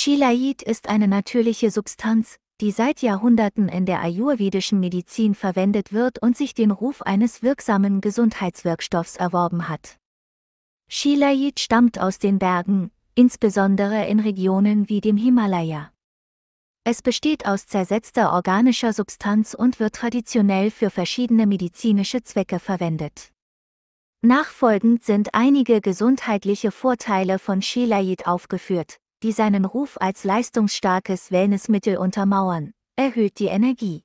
Shilait ist eine natürliche Substanz, die seit Jahrhunderten in der ayurvedischen Medizin verwendet wird und sich den Ruf eines wirksamen Gesundheitswirkstoffs erworben hat. Shilait stammt aus den Bergen, insbesondere in Regionen wie dem Himalaya. Es besteht aus zersetzter organischer Substanz und wird traditionell für verschiedene medizinische Zwecke verwendet. Nachfolgend sind einige gesundheitliche Vorteile von Shilait aufgeführt, die seinen Ruf als leistungsstarkes Wellnessmittel untermauern, erhöht die Energie.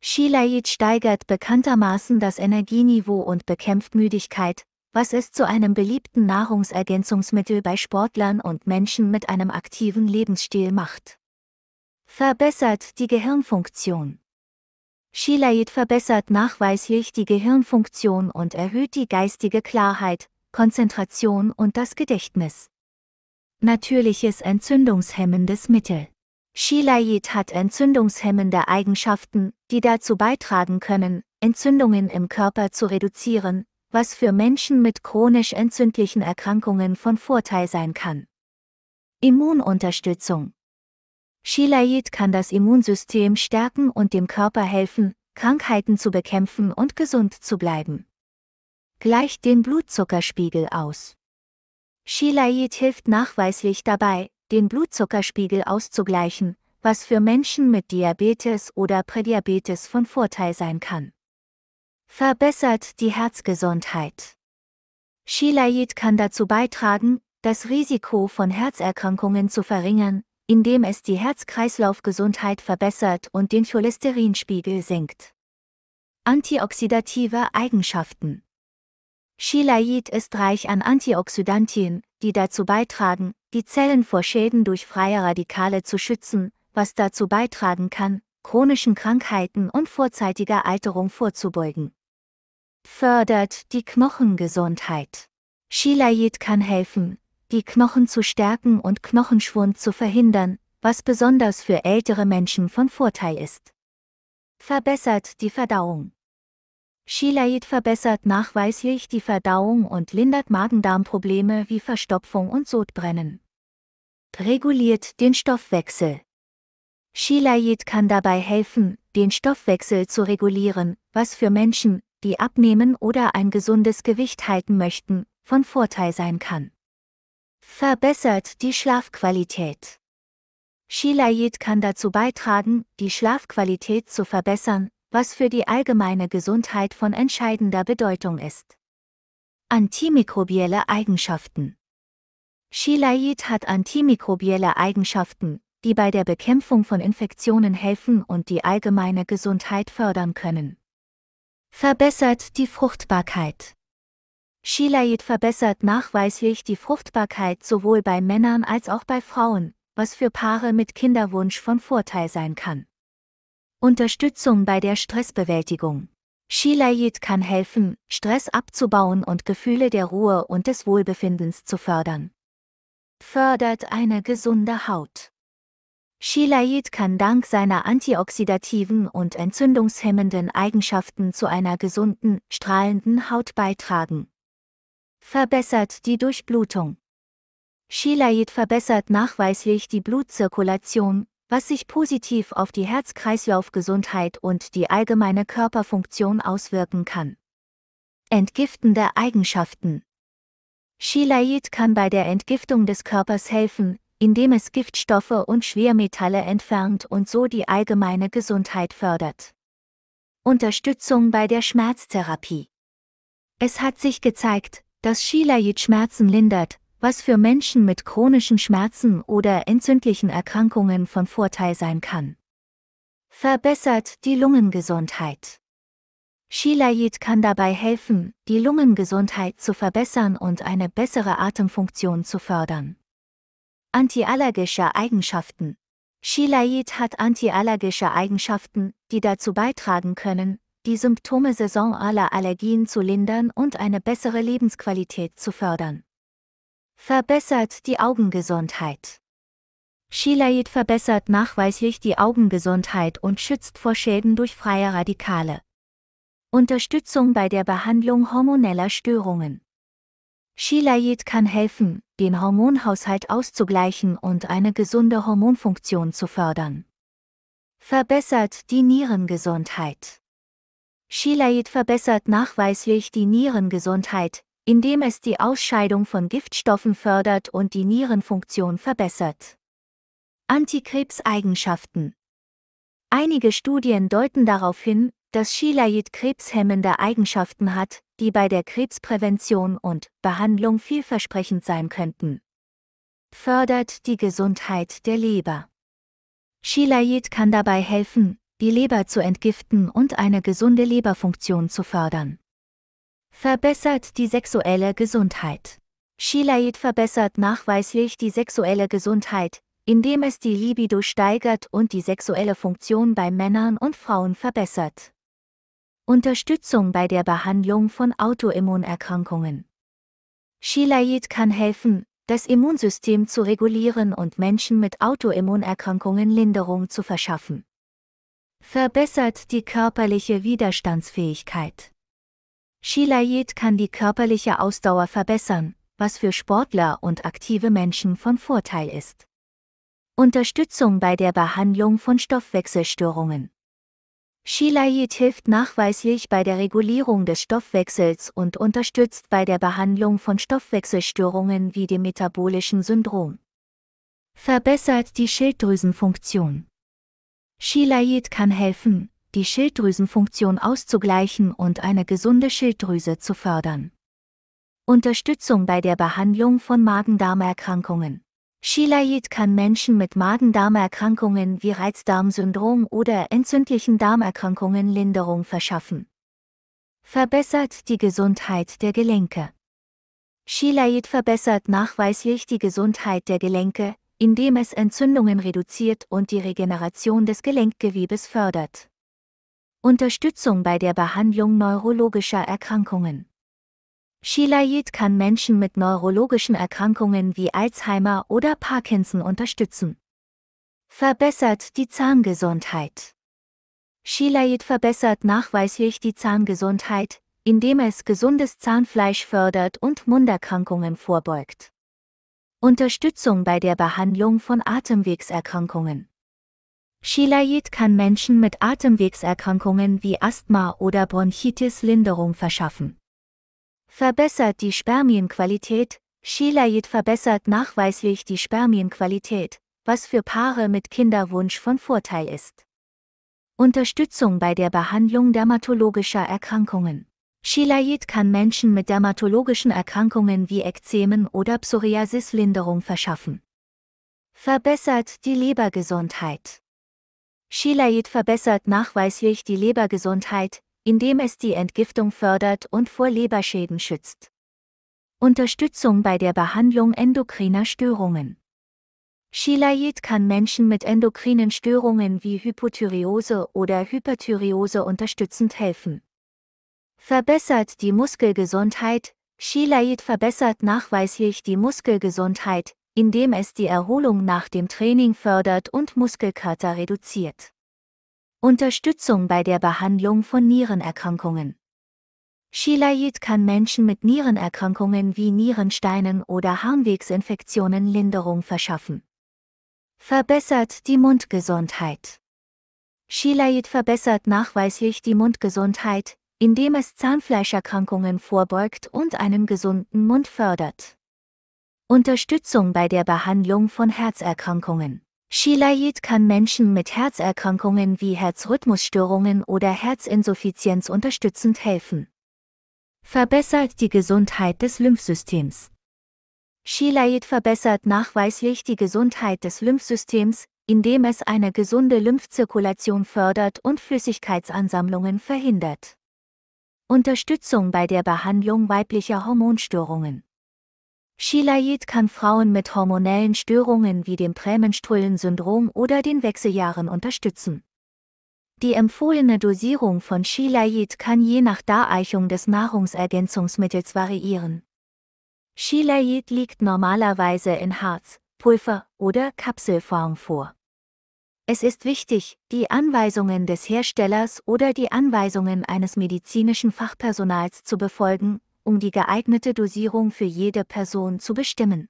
Shilajit steigert bekanntermaßen das Energieniveau und bekämpft Müdigkeit, was es zu einem beliebten Nahrungsergänzungsmittel bei Sportlern und Menschen mit einem aktiven Lebensstil macht. Verbessert die Gehirnfunktion. Shilajit verbessert nachweislich die Gehirnfunktion und erhöht die geistige Klarheit, Konzentration und das Gedächtnis natürliches entzündungshemmendes Mittel. Shilajit hat entzündungshemmende Eigenschaften, die dazu beitragen können, Entzündungen im Körper zu reduzieren, was für Menschen mit chronisch entzündlichen Erkrankungen von Vorteil sein kann. Immununterstützung. Shilajit kann das Immunsystem stärken und dem Körper helfen, Krankheiten zu bekämpfen und gesund zu bleiben. Gleicht den Blutzuckerspiegel aus. Shilajit hilft nachweislich dabei, den Blutzuckerspiegel auszugleichen, was für Menschen mit Diabetes oder Prädiabetes von Vorteil sein kann. Verbessert die Herzgesundheit. Shilajit kann dazu beitragen, das Risiko von Herzerkrankungen zu verringern, indem es die Herzkreislaufgesundheit verbessert und den Cholesterinspiegel senkt. Antioxidative Eigenschaften Shilajit ist reich an Antioxidantien, die dazu beitragen, die Zellen vor Schäden durch freie Radikale zu schützen, was dazu beitragen kann, chronischen Krankheiten und vorzeitiger Alterung vorzubeugen. Fördert die Knochengesundheit. Shilajit kann helfen, die Knochen zu stärken und Knochenschwund zu verhindern, was besonders für ältere Menschen von Vorteil ist. Verbessert die Verdauung. Shilait verbessert nachweislich die Verdauung und lindert Magendarmprobleme wie Verstopfung und Sodbrennen. Reguliert den Stoffwechsel. Shilait kann dabei helfen, den Stoffwechsel zu regulieren, was für Menschen, die abnehmen oder ein gesundes Gewicht halten möchten, von Vorteil sein kann. Verbessert die Schlafqualität. Shilait kann dazu beitragen, die Schlafqualität zu verbessern, was für die allgemeine Gesundheit von entscheidender Bedeutung ist. Antimikrobielle Eigenschaften Shilajit hat antimikrobielle Eigenschaften, die bei der Bekämpfung von Infektionen helfen und die allgemeine Gesundheit fördern können. Verbessert die Fruchtbarkeit. Shilajit verbessert nachweislich die Fruchtbarkeit sowohl bei Männern als auch bei Frauen, was für Paare mit Kinderwunsch von Vorteil sein kann. Unterstützung bei der Stressbewältigung. Shilajit kann helfen, Stress abzubauen und Gefühle der Ruhe und des Wohlbefindens zu fördern. Fördert eine gesunde Haut. Shilajit kann dank seiner antioxidativen und entzündungshemmenden Eigenschaften zu einer gesunden, strahlenden Haut beitragen. Verbessert die Durchblutung. Shilajit verbessert nachweislich die Blutzirkulation, was sich positiv auf die Herz-Kreislauf-Gesundheit und die allgemeine Körperfunktion auswirken kann. Entgiftende Eigenschaften Shilait kann bei der Entgiftung des Körpers helfen, indem es Giftstoffe und Schwermetalle entfernt und so die allgemeine Gesundheit fördert. Unterstützung bei der Schmerztherapie. Es hat sich gezeigt, dass Shilait Schmerzen lindert, was für Menschen mit chronischen Schmerzen oder entzündlichen Erkrankungen von Vorteil sein kann. Verbessert die Lungengesundheit. Shilajit kann dabei helfen, die Lungengesundheit zu verbessern und eine bessere Atemfunktion zu fördern. Antiallergische Eigenschaften. Shilajit hat antiallergische Eigenschaften, die dazu beitragen können, die Symptome saisonaler Allergien zu lindern und eine bessere Lebensqualität zu fördern. Verbessert die Augengesundheit. Shilajit verbessert nachweislich die Augengesundheit und schützt vor Schäden durch freie Radikale. Unterstützung bei der Behandlung hormoneller Störungen. Shilajit kann helfen, den Hormonhaushalt auszugleichen und eine gesunde Hormonfunktion zu fördern. Verbessert die Nierengesundheit. Shilajit verbessert nachweislich die Nierengesundheit, indem es die Ausscheidung von Giftstoffen fördert und die Nierenfunktion verbessert. Antikrebseigenschaften Einige Studien deuten darauf hin, dass Shilajit krebshemmende Eigenschaften hat, die bei der Krebsprävention und Behandlung vielversprechend sein könnten. Fördert die Gesundheit der Leber. Shilajit kann dabei helfen, die Leber zu entgiften und eine gesunde Leberfunktion zu fördern. Verbessert die sexuelle Gesundheit. Shilait verbessert nachweislich die sexuelle Gesundheit, indem es die Libido steigert und die sexuelle Funktion bei Männern und Frauen verbessert. Unterstützung bei der Behandlung von Autoimmunerkrankungen. Shilait kann helfen, das Immunsystem zu regulieren und Menschen mit Autoimmunerkrankungen Linderung zu verschaffen. Verbessert die körperliche Widerstandsfähigkeit. Skilayet kann die körperliche Ausdauer verbessern, was für Sportler und aktive Menschen von Vorteil ist. Unterstützung bei der Behandlung von Stoffwechselstörungen. Skilayet hilft nachweislich bei der Regulierung des Stoffwechsels und unterstützt bei der Behandlung von Stoffwechselstörungen wie dem metabolischen Syndrom. Verbessert die Schilddrüsenfunktion. Skilayet kann helfen, die Schilddrüsenfunktion auszugleichen und eine gesunde Schilddrüse zu fördern. Unterstützung bei der Behandlung von Magen-Darm-Erkrankungen. Shilajit kann Menschen mit Magen-Darm-Erkrankungen wie Reizdarmsyndrom oder entzündlichen Darmerkrankungen Linderung verschaffen. Verbessert die Gesundheit der Gelenke. Shilajit verbessert nachweislich die Gesundheit der Gelenke, indem es Entzündungen reduziert und die Regeneration des Gelenkgewebes fördert. Unterstützung bei der Behandlung neurologischer Erkrankungen. Shilajit kann Menschen mit neurologischen Erkrankungen wie Alzheimer oder Parkinson unterstützen. Verbessert die Zahngesundheit. Shilajit verbessert nachweislich die Zahngesundheit, indem es gesundes Zahnfleisch fördert und Munderkrankungen vorbeugt. Unterstützung bei der Behandlung von Atemwegserkrankungen. Shilajit kann Menschen mit Atemwegserkrankungen wie Asthma oder Bronchitis Linderung verschaffen. Verbessert die Spermienqualität, Shilajit verbessert nachweislich die Spermienqualität, was für Paare mit Kinderwunsch von Vorteil ist. Unterstützung bei der Behandlung dermatologischer Erkrankungen. Shilajit kann Menschen mit dermatologischen Erkrankungen wie Ekzemen oder Psoriasis Linderung verschaffen. Verbessert die Lebergesundheit. Shilajit verbessert nachweislich die Lebergesundheit, indem es die Entgiftung fördert und vor Leberschäden schützt. Unterstützung bei der Behandlung endokriner Störungen. Shilajit kann Menschen mit endokrinen Störungen wie Hypothyreose oder Hyperthyreose unterstützend helfen. Verbessert die Muskelgesundheit. Shilajit verbessert nachweislich die Muskelgesundheit, indem es die Erholung nach dem Training fördert und Muskelkater reduziert. Unterstützung bei der Behandlung von Nierenerkrankungen. Shilajit kann Menschen mit Nierenerkrankungen wie Nierensteinen oder Harnwegsinfektionen Linderung verschaffen. Verbessert die Mundgesundheit. Shilajit verbessert nachweislich die Mundgesundheit, indem es Zahnfleischerkrankungen vorbeugt und einen gesunden Mund fördert. Unterstützung bei der Behandlung von Herzerkrankungen. Shilajit kann Menschen mit Herzerkrankungen wie Herzrhythmusstörungen oder Herzinsuffizienz unterstützend helfen. Verbessert die Gesundheit des Lymphsystems. Shilajit verbessert nachweislich die Gesundheit des Lymphsystems, indem es eine gesunde Lymphzirkulation fördert und Flüssigkeitsansammlungen verhindert. Unterstützung bei der Behandlung weiblicher Hormonstörungen. Shilajit kann Frauen mit hormonellen Störungen wie dem Prämenstrullen-Syndrom oder den Wechseljahren unterstützen. Die empfohlene Dosierung von Shilajit kann je nach Darreichung des Nahrungsergänzungsmittels variieren. Shilajit liegt normalerweise in Harz, Pulver oder Kapselform vor. Es ist wichtig, die Anweisungen des Herstellers oder die Anweisungen eines medizinischen Fachpersonals zu befolgen, um die geeignete Dosierung für jede Person zu bestimmen.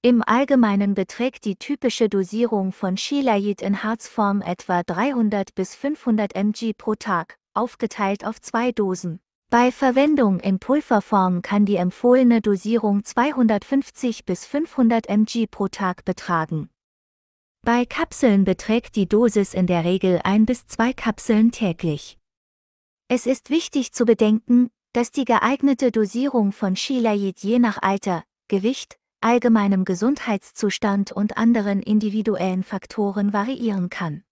Im Allgemeinen beträgt die typische Dosierung von Shilajit in Harzform etwa 300 bis 500 mg pro Tag, aufgeteilt auf zwei Dosen. Bei Verwendung in Pulverform kann die empfohlene Dosierung 250 bis 500 mg pro Tag betragen. Bei Kapseln beträgt die Dosis in der Regel ein bis zwei Kapseln täglich. Es ist wichtig zu bedenken, dass die geeignete Dosierung von Shilajit je nach Alter, Gewicht, allgemeinem Gesundheitszustand und anderen individuellen Faktoren variieren kann.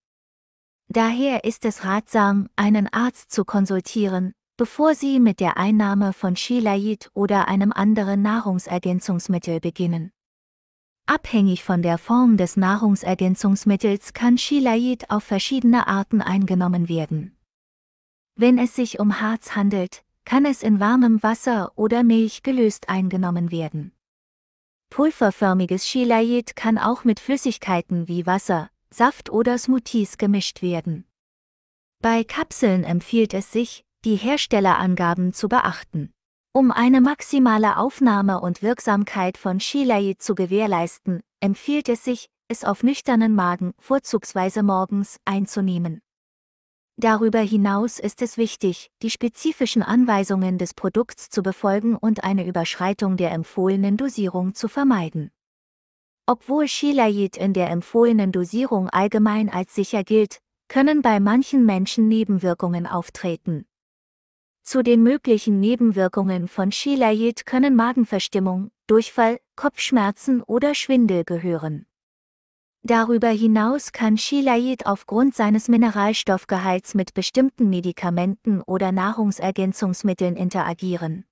Daher ist es ratsam, einen Arzt zu konsultieren, bevor Sie mit der Einnahme von Shilajit oder einem anderen Nahrungsergänzungsmittel beginnen. Abhängig von der Form des Nahrungsergänzungsmittels kann Shilajit auf verschiedene Arten eingenommen werden. Wenn es sich um Harz handelt, kann es in warmem Wasser oder Milch gelöst eingenommen werden. Pulverförmiges Shilajit kann auch mit Flüssigkeiten wie Wasser, Saft oder Smoothies gemischt werden. Bei Kapseln empfiehlt es sich, die Herstellerangaben zu beachten. Um eine maximale Aufnahme und Wirksamkeit von Shilajit zu gewährleisten, empfiehlt es sich, es auf nüchternen Magen, vorzugsweise morgens, einzunehmen. Darüber hinaus ist es wichtig, die spezifischen Anweisungen des Produkts zu befolgen und eine Überschreitung der empfohlenen Dosierung zu vermeiden. Obwohl Shilajit in der empfohlenen Dosierung allgemein als sicher gilt, können bei manchen Menschen Nebenwirkungen auftreten. Zu den möglichen Nebenwirkungen von Shilajit können Magenverstimmung, Durchfall, Kopfschmerzen oder Schwindel gehören. Darüber hinaus kann Shilajit aufgrund seines Mineralstoffgehalts mit bestimmten Medikamenten oder Nahrungsergänzungsmitteln interagieren.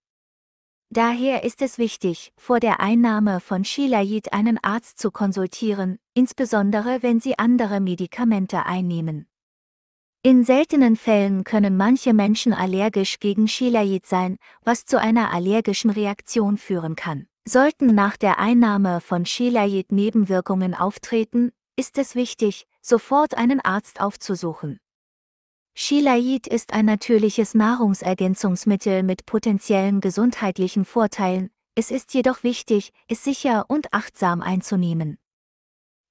Daher ist es wichtig, vor der Einnahme von Shilajit einen Arzt zu konsultieren, insbesondere wenn Sie andere Medikamente einnehmen. In seltenen Fällen können manche Menschen allergisch gegen Shilajit sein, was zu einer allergischen Reaktion führen kann. Sollten nach der Einnahme von Schilayit Nebenwirkungen auftreten, ist es wichtig, sofort einen Arzt aufzusuchen. Schilayit ist ein natürliches Nahrungsergänzungsmittel mit potenziellen gesundheitlichen Vorteilen, es ist jedoch wichtig, es sicher und achtsam einzunehmen.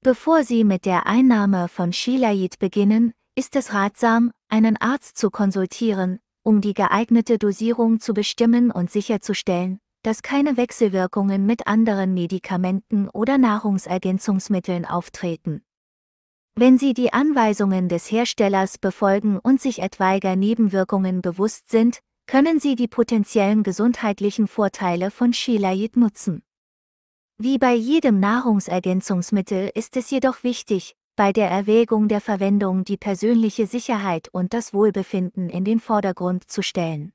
Bevor Sie mit der Einnahme von Schilayit beginnen, ist es ratsam, einen Arzt zu konsultieren, um die geeignete Dosierung zu bestimmen und sicherzustellen, dass keine Wechselwirkungen mit anderen Medikamenten oder Nahrungsergänzungsmitteln auftreten. Wenn Sie die Anweisungen des Herstellers befolgen und sich etwaiger Nebenwirkungen bewusst sind, können Sie die potenziellen gesundheitlichen Vorteile von Shilajit nutzen. Wie bei jedem Nahrungsergänzungsmittel ist es jedoch wichtig, bei der Erwägung der Verwendung die persönliche Sicherheit und das Wohlbefinden in den Vordergrund zu stellen.